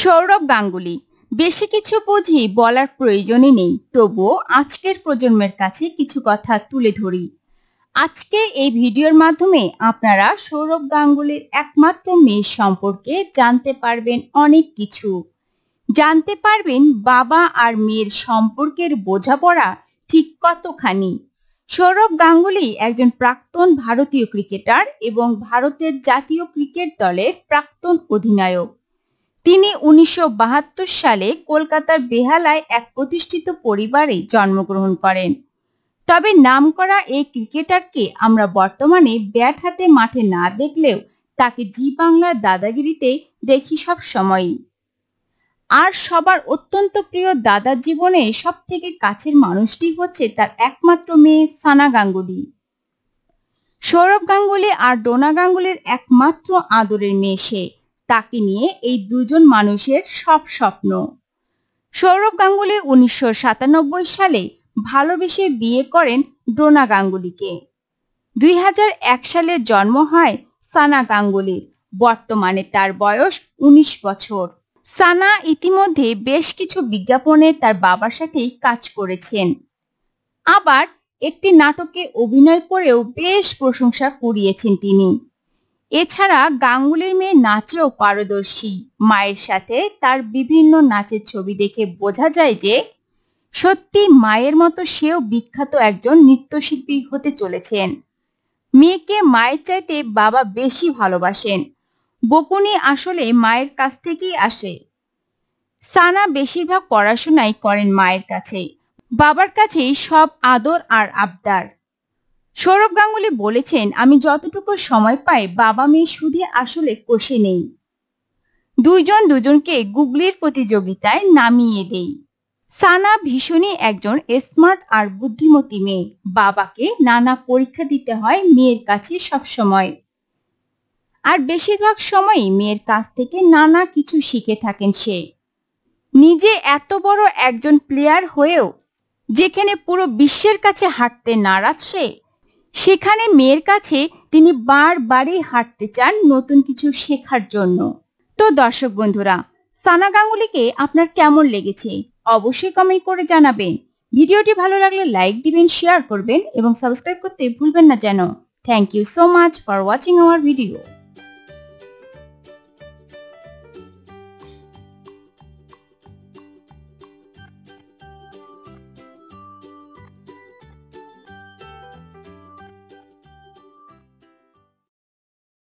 সৌরভ গাঙ্গুলি বেশি কিছু বুঝি বলার প্রয়োজনই নেই তবুও আজকের প্রজন্মের কাছে কিছু কথা তুলে ধরি আজকে এই ভিডিওর মাধ্যমে আপনারা সৌরভ গাঙ্গুলির একমাত্র মেয়ে সম্পর্কে জানতে পারবেন অনেক কিছু জানতে পারবেন বাবা আর মেয়ের সম্পর্কের বোঝাপড়া ঠিক কতখানি সৌরভ গাঙ্গুলি একজন প্রাক্তন ভারতীয় ক্রিকেটার এবং ভারতের জাতীয় ক্রিকেট দলের প্রাক্তন অধিনায়ক তিনি উনিশশো সালে কলকাতার বেহালায় এক প্রতিষ্ঠিত পরিবারে জন্মগ্রহণ করেন তবে নাম করা এই ক্রিকেটারকে আমরা বর্তমানে ব্যাট হাতে মাঠে না দেখলেও তাকে জি বাংলার দাদাগিরিতে দেখি সব সময়ই আর সবার অত্যন্ত প্রিয় দাদার জীবনে সব থেকে কাছের মানুষটি হচ্ছে তার একমাত্র মেয়ে সানা গাঙ্গুলি সৌরভ গাঙ্গুলি আর ডোনা গাঙ্গুলির একমাত্র আদরের মেয়ে সে তাকে নিয়ে এই দুজন মানুষের সব স্বপ্ন সৌরভ গাঙ্গুলি উনিশশো সালে ভালোবেসে বিয়ে করেন ডোনা গাঙ্গুলিকে দুই সালে জন্ম হয় সানা গাঙ্গুলির বর্তমানে তার বয়স ১৯ বছর সানা ইতিমধ্যে বেশ কিছু বিজ্ঞাপনে তার বাবার সাথেই কাজ করেছেন আবার একটি নাটকে অভিনয় করেও বেশ প্রশংসা করিয়েছেন তিনি এছাড়া গাঙ্গুলির মেয়ে নাচেও পারদর্শী মায়ের সাথে তার বিভিন্ন নাচের ছবি দেখে বোঝা যায় যে সত্যি মায়ের মতো সেও বিখ্যাত একজন নৃত্যশিল্পী হতে চলেছেন মেয়েকে মায়ের চাইতে বাবা বেশি ভালোবাসেন বকুনি আসলে মায়ের কাছ থেকেই আসে সানা বেশিরভাগ পড়াশোনাই করেন মায়ের কাছে বাবার কাছেই সব আদর আর আবদার সৌরভ গাঙ্গুলি বলেছেন আমি যতটুকু সময় পাই বাবা মেয়ে শুধু আসলে কষে নেই দুইজন দুজনকে গুগলির প্রতিযোগিতায় নামিয়ে দেই সানা ভীষণই একজন স্মার্ট আর বুদ্ধিমতী মেয়ে বাবাকে নানা পরীক্ষা দিতে হয় মেয়ের কাছে সবসময় আর বেশিরভাগ সময়ই মেয়ের কাছ থেকে নানা কিছু শিখে থাকেন সে নিজে এত বড় একজন প্লেয়ার হয়েও যেখানে পুরো বিশ্বের কাছে হাঁটতে নারাজ সে সেখানে মেয়ের কাছে তিনি বারবারই হাঁটতে চান নতুন কিছু শেখার জন্য তো দর্শক বন্ধুরা সানা গাঙ্গুলিকে আপনার কেমন লেগেছে অবশ্যই কমেন্ট করে জানাবেন ভিডিওটি ভালো লাগলে লাইক দিবেন শেয়ার করবেন এবং সাবস্ক্রাইব করতে ভুলবেন না যেন thank you so much for watching our video